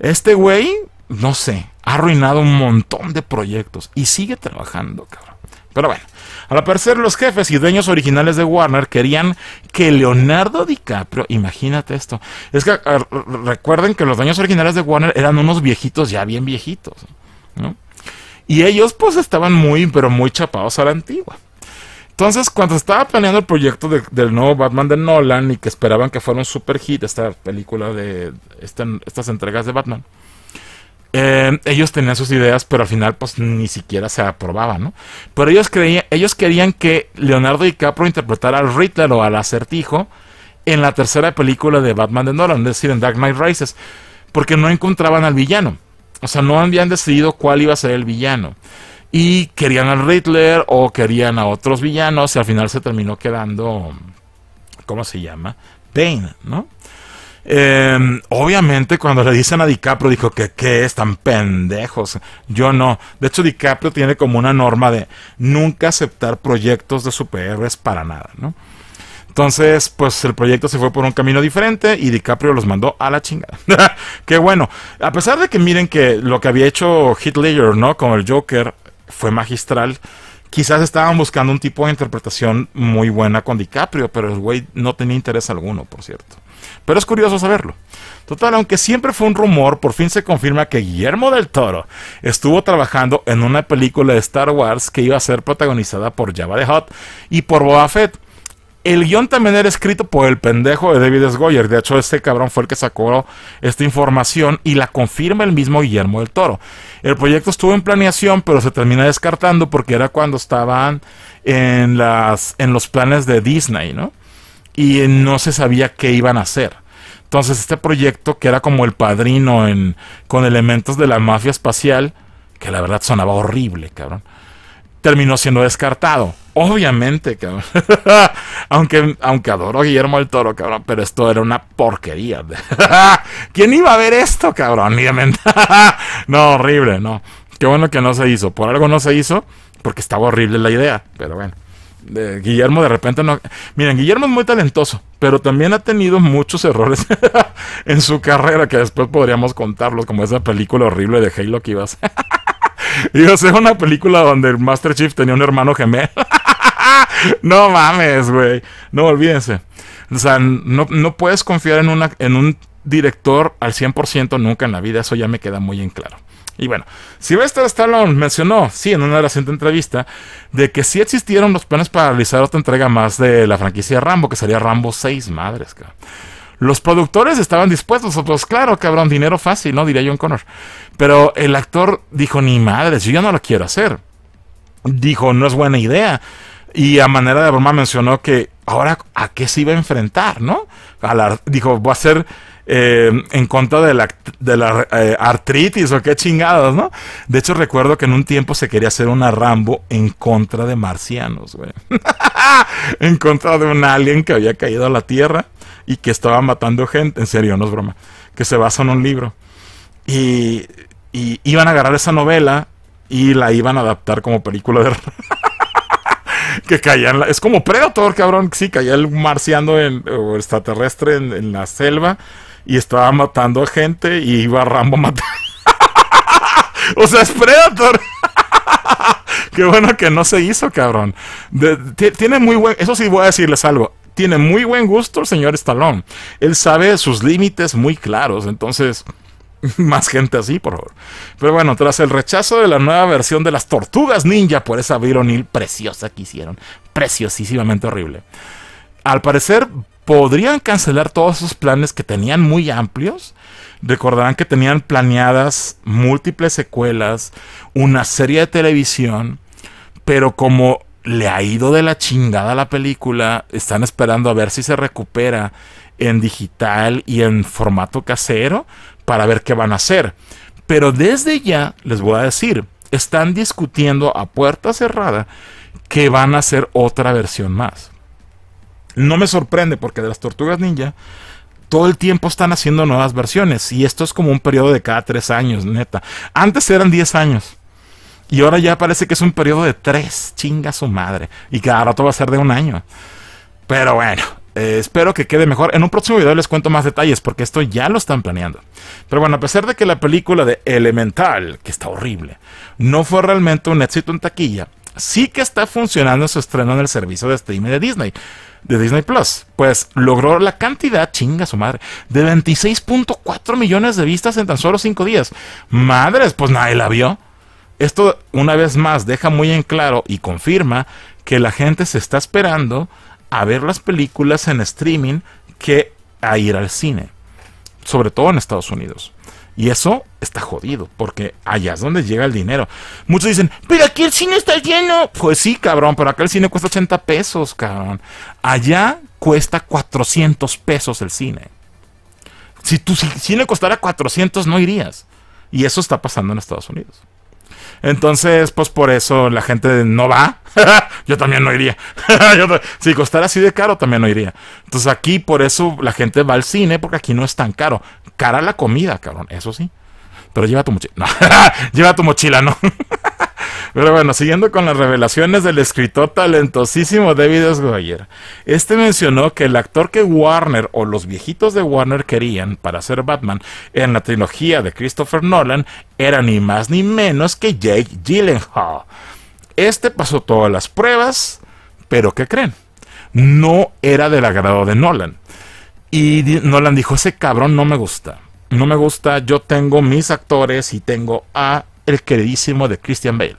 este güey, no sé, ha arruinado un montón de proyectos y sigue trabajando, cabrón. Pero bueno, al parecer, los jefes y dueños originales de Warner querían que Leonardo DiCaprio, imagínate esto, es que ah, recuerden que los dueños originales de Warner eran unos viejitos ya bien viejitos, ¿no? Y ellos pues estaban muy, pero muy chapados a la antigua. Entonces, cuando estaba planeando el proyecto del nuevo Batman de Nolan y que esperaban que fuera un super hit esta película de estas entregas de Batman, eh, ellos tenían sus ideas, pero al final pues ni siquiera se aprobaba, ¿no? Pero ellos, creían, ellos querían que Leonardo DiCaprio interpretara al Riddler o al acertijo en la tercera película de Batman de Nolan, es decir, en Dark Knight Rises, porque no encontraban al villano. O sea, no habían decidido cuál iba a ser el villano. Y querían al Riddler o querían a otros villanos y al final se terminó quedando, ¿cómo se llama? Bane, ¿no? Em, obviamente, cuando le dicen a DiCaprio, dijo que qué es tan pendejos. Yo no. De hecho, DiCaprio tiene como una norma de nunca aceptar proyectos de superhéroes para nada, ¿no? Entonces, pues el proyecto se fue por un camino diferente y DiCaprio los mandó a la chingada. Qué bueno. A pesar de que miren que lo que había hecho Hitler ¿no? Con el Joker fue magistral. Quizás estaban buscando un tipo de interpretación muy buena con DiCaprio, pero el güey no tenía interés alguno, por cierto. Pero es curioso saberlo. Total, aunque siempre fue un rumor, por fin se confirma que Guillermo del Toro estuvo trabajando en una película de Star Wars que iba a ser protagonizada por Java de Hot y por Boba Fett. El guión también era escrito por el pendejo de David S. De hecho, este cabrón fue el que sacó esta información y la confirma el mismo Guillermo del Toro. El proyecto estuvo en planeación, pero se termina descartando porque era cuando estaban en, en los planes de Disney, ¿no? y no se sabía qué iban a hacer. Entonces este proyecto, que era como el padrino en, con elementos de la mafia espacial, que la verdad sonaba horrible, cabrón, terminó siendo descartado. Obviamente, cabrón. aunque, aunque adoro Guillermo del Toro, cabrón, pero esto era una porquería. ¿Quién iba a ver esto, cabrón? Obviamente. no, horrible, no. Qué bueno que no se hizo. Por algo no se hizo, porque estaba horrible la idea, pero bueno. Guillermo de repente no... Miren, Guillermo es muy talentoso, pero también ha tenido muchos errores en su carrera que después podríamos contarlos, como esa película horrible de Halo que ibas. Iba a una película donde el Master Chief tenía un hermano gemelo. no mames, güey. No, olvídense. O sea, no, no puedes confiar en, una, en un director al 100% nunca en la vida. Eso ya me queda muy en claro. Y bueno, Sylvester Stallone mencionó, sí, en una reciente entrevista, de que sí existieron los planes para realizar otra entrega más de la franquicia Rambo, que sería Rambo 6, madres, cabrón. Los productores estaban dispuestos, otros, pues claro, un dinero fácil, ¿no? Diría John Connor. Pero el actor dijo, ni madres, yo no lo quiero hacer. Dijo, no es buena idea y a manera de broma mencionó que ahora a qué se iba a enfrentar, ¿no? dijo, va a ser eh, en contra de la, de la eh, artritis o qué chingados, ¿no? De hecho, recuerdo que en un tiempo se quería hacer una Rambo en contra de marcianos, güey. en contra de un alien que había caído a la Tierra y que estaba matando gente. En serio, no es broma. Que se basa en un libro. Y, y iban a agarrar esa novela y la iban a adaptar como película de que caían. La... Es como Predator, cabrón. Sí, caía el marciano en, extraterrestre en, la selva y estaba matando a gente y iba Rambo a matar. o sea, es Predator. Qué bueno que no se hizo, cabrón. tiene muy buen. Eso sí, voy a decirles algo tiene muy buen gusto el señor Stallone. Él sabe sus límites muy claros. Entonces, más gente así, por favor. Pero bueno, tras el rechazo de la nueva versión de las tortugas ninja por esa vironil preciosa que hicieron, preciosísimamente horrible, al parecer podrían cancelar todos sus planes que tenían muy amplios. Recordarán que tenían planeadas múltiples secuelas, una serie de televisión, pero como le ha ido de la chingada la película, están esperando a ver si se recupera en digital y en formato casero para ver qué van a hacer. Pero desde ya les voy a decir, están discutiendo a puerta cerrada que van a hacer otra versión más. No me sorprende porque de las tortugas ninja todo el tiempo están haciendo nuevas versiones y esto es como un periodo de cada tres años, neta. Antes eran 10 años y ahora ya parece que es un periodo de tres, chinga su madre, y cada rato va a ser de un año. Pero bueno, eh, espero que quede mejor. En un próximo video les cuento más detalles porque esto ya lo están planeando. Pero bueno, a pesar de que la película de Elemental, que está horrible, no fue realmente un éxito en taquilla, sí que está funcionando su estreno en el servicio de streaming de Disney, de Disney Plus. Pues logró la cantidad, chinga su madre, de 26.4 millones de vistas en tan solo 5 días. Madres, pues nadie la vio. Esto una vez más deja muy en claro y confirma que la gente se está esperando a ver las películas en streaming que a ir al cine, sobre todo en Estados Unidos. Y eso está jodido, porque allá es donde llega el dinero. Muchos dicen, pero aquí el cine está lleno. Pues sí, cabrón, pero acá el cine cuesta 80 pesos, cabrón. Allá cuesta 400 pesos el cine. Si tu cine costara 400, no irías. Y eso está pasando en Estados Unidos. Entonces, pues por eso la gente no va. Yo también no iría. si costara así de caro, también no iría. Entonces aquí por eso la gente va al cine, porque aquí no es tan caro. Cara la comida, cabrón, eso sí. Pero lleva tu mochila. No. lleva tu mochila, ¿no? Pero bueno, siguiendo con las revelaciones del escritor talentosísimo David S. Goyer. Este mencionó que el actor que Warner o los viejitos de Warner querían para ser Batman en la trilogía de Christopher Nolan era ni más ni menos que Jake Gyllenhaal. Este pasó todas las pruebas, pero ¿qué creen? No era del agrado de Nolan. Y Nolan dijo, ese cabrón no me gusta. No me gusta, yo tengo mis actores y tengo a el queridísimo de Christian Bale.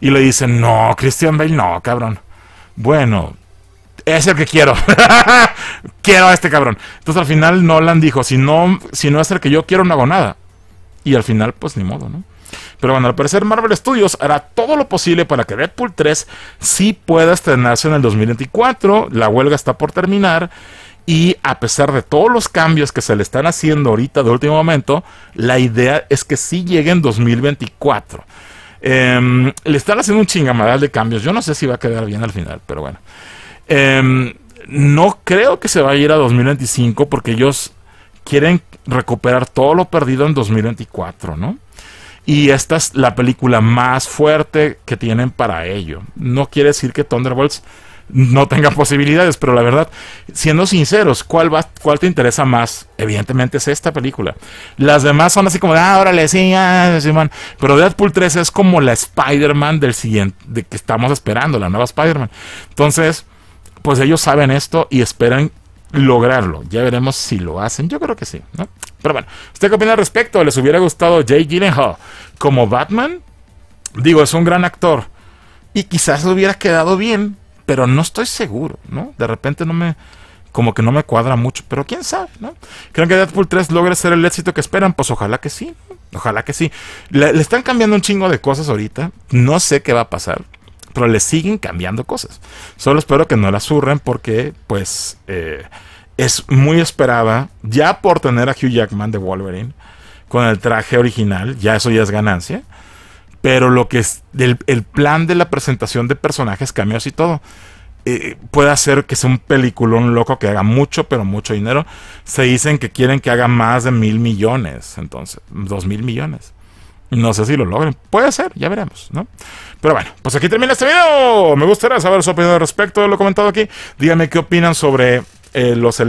Y le dicen, no, Christian Bale, no, cabrón. Bueno, es el que quiero. quiero a este cabrón. Entonces al final Nolan dijo, si no, si es el que yo quiero, no hago nada. Y al final, pues ni modo, ¿no? Pero bueno, al parecer Marvel Studios hará todo lo posible para que Deadpool 3 sí pueda estrenarse en el 2024. La huelga está por terminar y a pesar de todos los cambios que se le están haciendo ahorita de último momento, la idea es que sí llegue en 2024. Em, le están haciendo un chingamadal de cambios. Yo no sé si va a quedar bien al final, pero bueno. Em, no creo que se vaya a ir a 2025 porque ellos quieren recuperar todo lo perdido en 2024, ¿no? Y esta es la película más fuerte que tienen para ello. No quiere decir que Thunderbolts no tengan posibilidades, pero la verdad, siendo sinceros, ¿cuál, cuál te interesa más? Evidentemente es esta película. Las demás son así como, ah, órale, sí, sí, man. Pero Deadpool 3 es como la Spider-Man del siguiente, de que estamos esperando, la nueva Spider-Man. Entonces, pues ellos saben esto y esperan lograrlo. Ya veremos si lo hacen. Yo creo que sí, Pero bueno, ¿usted qué opina al respecto? ¿Les hubiera gustado Jay Gyllenhaal como Batman? Digo, es un gran actor. Y quizás hubiera quedado bien pero no estoy seguro, ¿no? De repente no me, como que no me cuadra mucho, pero quién sabe, ¿no? ¿Creen que Deadpool 3 logre ser el éxito que esperan? Pues ojalá que sí, ojalá que sí. Le, están cambiando un chingo de cosas ahorita, no sé qué va a pasar, pero le siguen cambiando cosas. Solo espero que no la surren porque, pues, eh, es muy esperada ya por tener a Hugh Jackman de Wolverine con el traje original, ya eso ya es ganancia. Pero lo que es el, plan de la presentación de personajes, cambios y todo. Eh, puede hacer que sea un peliculón loco que haga mucho, pero mucho dinero. Se dicen que quieren que haga más de mil millones, entonces, dos mil millones. No sé si lo logren. Puede ser, ya veremos, ¿no? Pero bueno, pues aquí termina este video. Me gustaría saber su opinión al respecto de lo comentado aquí. Díganme qué opinan sobre eh, los,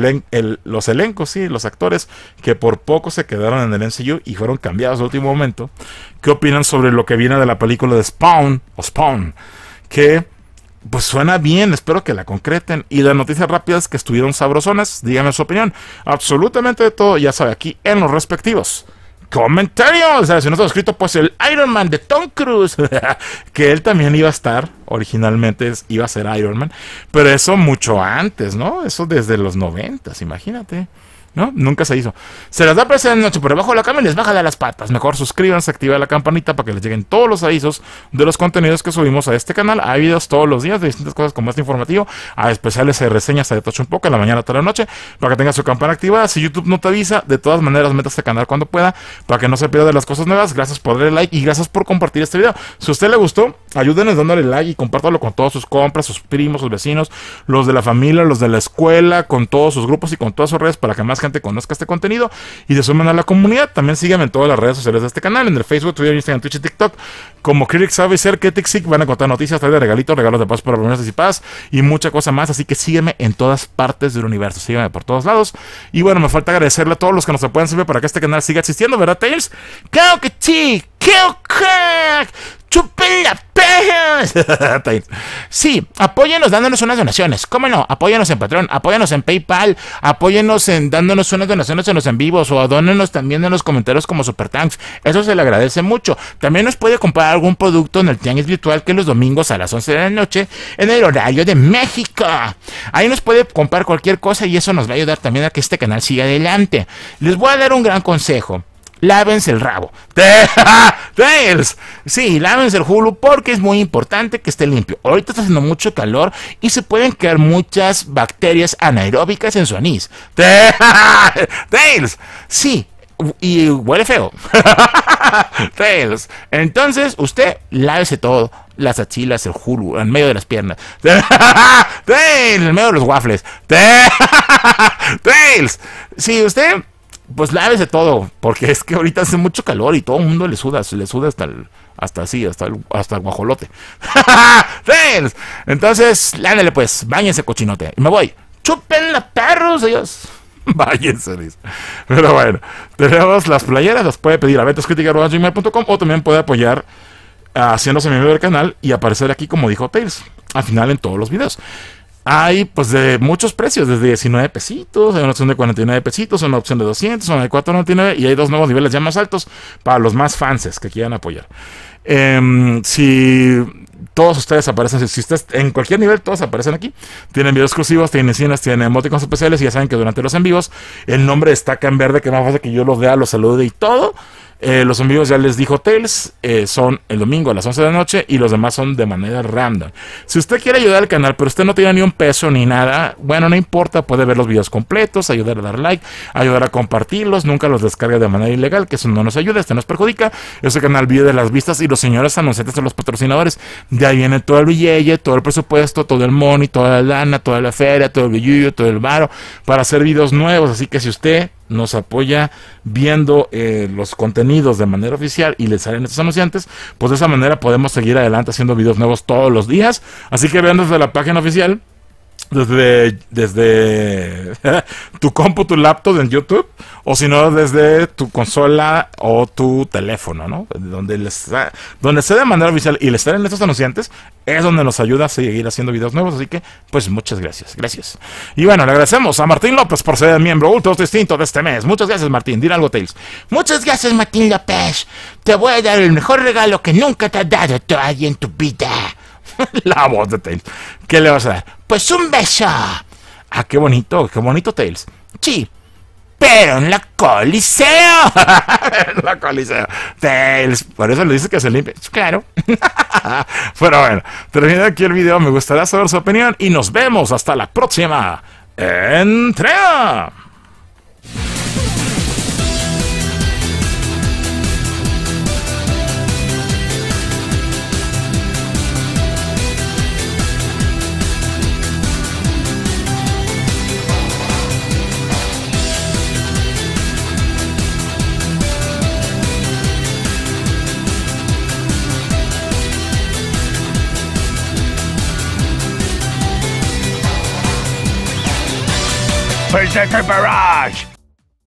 los elencos, sí, los actores que por poco se quedaron en el MCU y fueron cambiados al último momento. ¿Qué opinan sobre lo que viene de la película de Spawn o Spawn? Que pues suena bien, espero que la concreten. Y las noticias rápidas que estuvieron sabrosonas, díganme su opinión. Absolutamente de todo, ya sabe, aquí en los respectivos comentarios. Si no está escrito, pues el Iron Man de Tom Cruise, que él también iba a estar, originalmente iba a ser Iron Man, pero eso mucho antes, ¿no? Eso desde los noventas, imagínate. ¿no? Nunca se hizo. Se las da presión de noche por debajo de la cama y les baja de las patas. Mejor suscríbanse, Activa la campanita para que les lleguen todos los avisos de los contenidos que subimos a este canal. Hay videos todos los días de distintas cosas como este informativo, a especiales de reseñas de Tocho un poco, en la mañana toda la noche, para que tenga su campana activada. Si YouTube no te avisa, de todas maneras, meta este canal cuando pueda para que no se pierda De las cosas nuevas. Gracias por darle like y gracias por compartir este video. Si a usted le gustó, Ayúdenos dándole like y compártalo con todas sus compras, sus primos, sus vecinos, los de la familia, los de la escuela, con todos sus grupos y con todas sus redes para que más gente conozca este contenido y de sumen a la comunidad. También síganme en todas las redes sociales de este canal, en el Facebook, Twitter, Instagram, Twitch y TikTok. Como Critic sabe ser que TikTok van a contar noticias, traer de regalitos, regalos de paz para reuniones paz y mucha cosa más. Así que sígueme en todas partes del universo, sígueme por todos lados. Y bueno, me falta agradecerle a todos los que nos apoyan siempre para que este canal siga existiendo, ¿verdad, Tails? ¡Claro que sí! ¡Chupen la peja! sí, apóyenos dándonos unas donaciones. ¿Cómo no? Apóyenos en Patreon, apóyenos en PayPal, apóyenos en dándonos unas donaciones en los en vivos o adónenos también en los comentarios como Supertanks. Eso se le agradece mucho. También nos puede comprar algún producto en el Tianguis Virtual que los domingos a las 11 de la noche en el horario de México. Ahí nos puede comprar cualquier cosa y eso nos va a ayudar también a que este canal siga adelante. Les voy a dar un gran consejo lávense el rabo. Tails. Sí, lávense el Hulu porque es muy importante que esté limpio. Ahorita está haciendo mucho calor y se pueden quedar muchas bacterias anaeróbicas en su anís. Tails. Sí, y huele feo. Tails. Entonces, usted lávese todo. Las achilas, el hulu, en medio de las piernas. Tails, en medio de los waffles. Tails. sí, usted pues lávese todo, porque es que ahorita hace mucho calor y todo el mundo le suda, se le suda hasta el, hasta así, hasta el, hasta el guajolote. Entonces, lánele pues, váyanse cochinote. Y Me voy. Chupen la perros, ellos. Váyanse, Pero bueno, tenemos las playeras, las puede pedir a betoscritica.com o también puede apoyar haciéndose miembro del canal y aparecer aquí como dijo Tails, al final en todos los videos. Hay pues de muchos precios, desde 19 pesitos, hay una opción de 49 pesitos, una opción de 200, una de 499 y hay dos nuevos niveles ya más altos para los más fans que quieran apoyar. Em, si todos ustedes aparecen, si ustedes en cualquier nivel, todos aparecen aquí. Tienen videos exclusivos, tienen escenas, tienen emoticons especiales y ya saben que durante los en vivos el nombre destaca en verde, que más fácil que yo los vea, los salude y todo. Eh, los amigos ya les dijo Tales eh, son el domingo a las 11 de la noche y los demás son de manera random. Si usted quiere ayudar al canal, pero usted no tiene ni un peso ni nada, bueno, no importa, puede ver los videos completos, ayudar a dar like, ayudar a compartirlos, nunca los descargue de manera ilegal, que eso no nos ayuda, esto nos perjudica. ese canal vive de las vistas y los señores anunciantes de los patrocinadores. De ahí viene todo el billete, todo el presupuesto, todo el money, toda la lana, toda la feria, todo el billuyo, todo el varo, para hacer videos nuevos. Así que si usted nos apoya viendo eh, los contenidos de manera oficial y les salen estos anunciantes, pues de esa manera podemos seguir adelante haciendo videos nuevos todos los días. Así que vean desde la página oficial desde, desde tu compu, tu laptop en YouTube, o si no, desde tu consola o tu teléfono, ¿no? Donde, les, ah, donde esté de manera oficial y le estén en estos anunciantes, es donde nos ayuda a seguir haciendo videos nuevos. Así que, pues muchas gracias, gracias. Y bueno, le agradecemos a Martín López por ser el miembro ultra distinto de este mes. Muchas gracias, Martín. Dile algo, Tails. Muchas gracias, Martín López. Te voy a dar el mejor regalo que nunca te ha dado todavía en tu vida. la voz de Tails. ¿Qué le vas a dar? Pues un beso. Ah, qué bonito, qué bonito Tails. Sí, pero en la Coliseo. en la Coliseo. Tails. Por eso le dices que se limpie. Pues claro. Pero bueno, termina aquí el video. Me gustaría saber su opinión. Y nos vemos hasta la próxima entrega. Protect the barrage!